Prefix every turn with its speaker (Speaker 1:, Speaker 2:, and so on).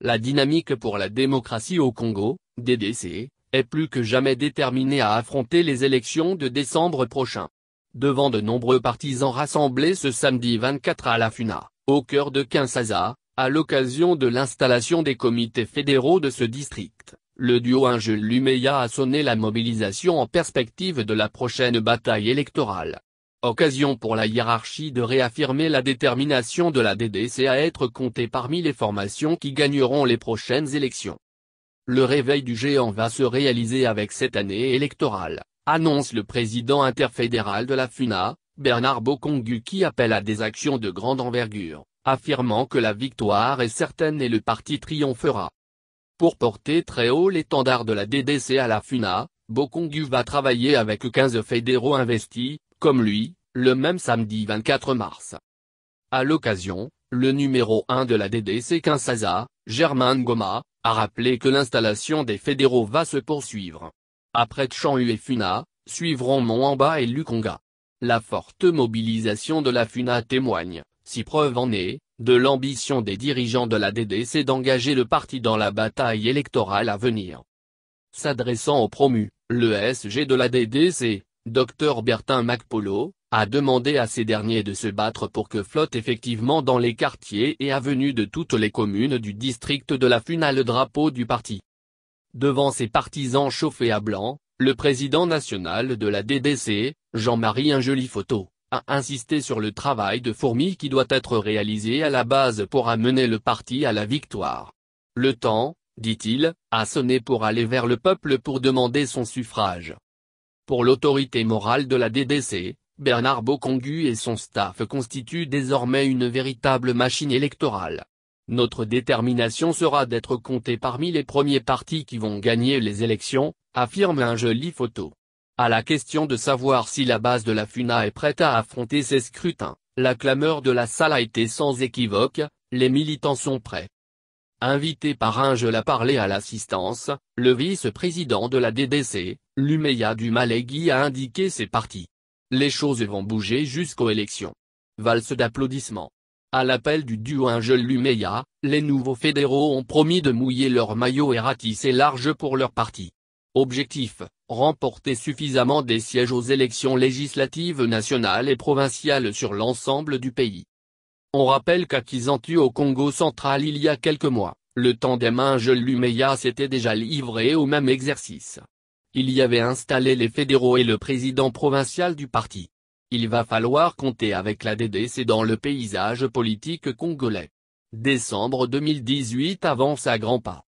Speaker 1: La dynamique pour la démocratie au Congo, DDC, est plus que jamais déterminée à affronter les élections de décembre prochain. Devant de nombreux partisans rassemblés ce samedi 24 à la FUNA, au cœur de Kinshasa, à l'occasion de l'installation des comités fédéraux de ce district, le duo Angel lumeya a sonné la mobilisation en perspective de la prochaine bataille électorale. Occasion pour la hiérarchie de réaffirmer la détermination de la DDC à être comptée parmi les formations qui gagneront les prochaines élections. Le réveil du géant va se réaliser avec cette année électorale, annonce le président interfédéral de la FUNA, Bernard Bokongu qui appelle à des actions de grande envergure, affirmant que la victoire est certaine et le parti triomphera. Pour porter très haut l'étendard de la DDC à la FUNA, Bokongu va travailler avec 15 fédéraux investis, comme lui, le même samedi 24 mars. À l'occasion, le numéro 1 de la DDC Kinshasa, Germain Goma, a rappelé que l'installation des fédéraux va se poursuivre. Après Tchanhu et Funa, suivront Mouamba et Lukonga. La forte mobilisation de la FUNA témoigne, si preuve en est, de l'ambition des dirigeants de la DDC d'engager le parti dans la bataille électorale à venir. S'adressant aux promus, le SG de la DDC, Docteur Bertin MacPolo, a demandé à ces derniers de se battre pour que flotte effectivement dans les quartiers et avenues de toutes les communes du district de la funale drapeau du parti. Devant ses partisans chauffés à blanc, le président national de la DDC, Jean-Marie Injoli-Photo, a insisté sur le travail de fourmi qui doit être réalisé à la base pour amener le parti à la victoire. Le temps, dit-il, a sonné pour aller vers le peuple pour demander son suffrage. Pour l'autorité morale de la DDC, Bernard Bocongu et son staff constituent désormais une véritable machine électorale. Notre détermination sera d'être compté parmi les premiers partis qui vont gagner les élections, affirme un joli photo. À la question de savoir si la base de la FUNA est prête à affronter ces scrutins, la clameur de la salle a été sans équivoque, les militants sont prêts. Invité par un je l'a parlé à l'assistance, le vice-président de la DDC, L'Umeya du Malégui a indiqué ses partis. Les choses vont bouger jusqu'aux élections. Valse d'applaudissements. À l'appel du duo Angel Lumeya, les nouveaux fédéraux ont promis de mouiller leur maillot et ratisser large pour leur parti. Objectif, remporter suffisamment des sièges aux élections législatives nationales et provinciales sur l'ensemble du pays. On rappelle qu'à Kisantu au Congo central il y a quelques mois, le tandem Angel Lumeya s'était déjà livré au même exercice. Il y avait installé les fédéraux et le président provincial du parti. Il va falloir compter avec la DDC dans le paysage politique congolais. Décembre 2018 avance à grands pas.